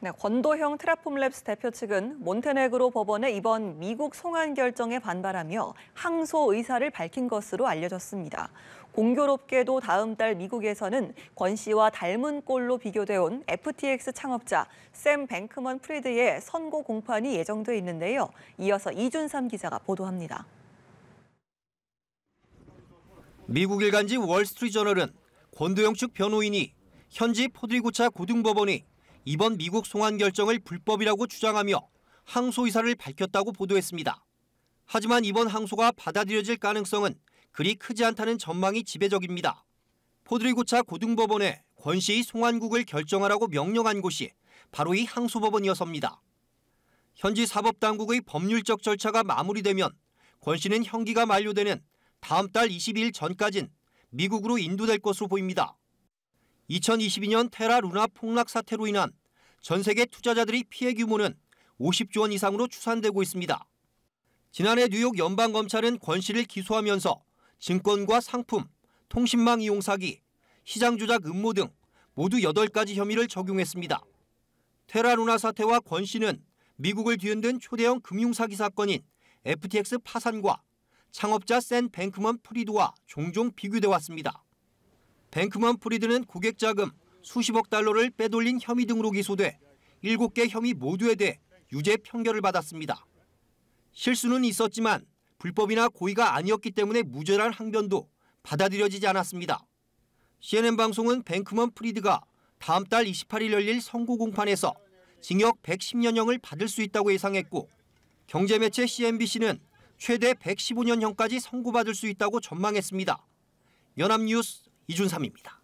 네, 권도형 트라폼랩스 대표 측은 몬테네그로 법원의 이번 미국 송환 결정에 반발하며 항소 의사를 밝힌 것으로 알려졌습니다. 공교롭게도 다음 달 미국에서는 권 씨와 닮은 꼴로 비교돼온 FTX 창업자 샘 뱅크먼 프리드의 선고 공판이 예정돼 있는데요. 이어서 이준삼 기자가 보도합니다. 미국 일간지 월스트리트저널은 권도형측 변호인이 현지 포드리고차 고등법원이 이번 미국 송환 결정을 불법이라고 주장하며 항소 의사를 밝혔다고 보도했습니다. 하지만 이번 항소가 받아들여질 가능성은 그리 크지 않다는 전망이 지배적입니다. 포드리고차 고등법원에 권 씨의 송환국을 결정하라고 명령한 곳이 바로 이 항소법원이었습니다. 현지 사법당국의 법률적 절차가 마무리되면 권 씨는 형기가 만료되는 다음 달 22일 전까진 미국으로 인도될 것으로 보입니다. 2022년 테라 루나 폭락 사태로 인한 전 세계 투자자들이 피해 규모는 50조 원 이상으로 추산되고 있습니다. 지난해 뉴욕 연방검찰은 권 씨를 기소하면서 증권과 상품, 통신망 이용 사기, 시장 조작 음모 등 모두 8가지 혐의를 적용했습니다. 테라루나 사태와 권 씨는 미국을 뒤흔든 초대형 금융사기 사건인 FTX 파산과 창업자 센 뱅크먼 프리드와 종종 비교돼 왔습니다. 뱅크먼 프리드는 고객 자금 수십억 달러를 빼돌린 혐의 등으로 기소돼 7개 혐의 모두에 대해 유죄 판결을 받았습니다. 실수는 있었지만 불법이나 고의가 아니었기 때문에 무죄란 항변도 받아들여지지 않았습니다. CNN 방송은 뱅크먼 프리드가 다음 달 28일 열릴 선고 공판에서 징역 110년형을 받을 수 있다고 예상했고 경제매체 CNBC는 최대 115년형까지 선고받을 수 있다고 전망했습니다. 연합뉴스 이준삼입니다.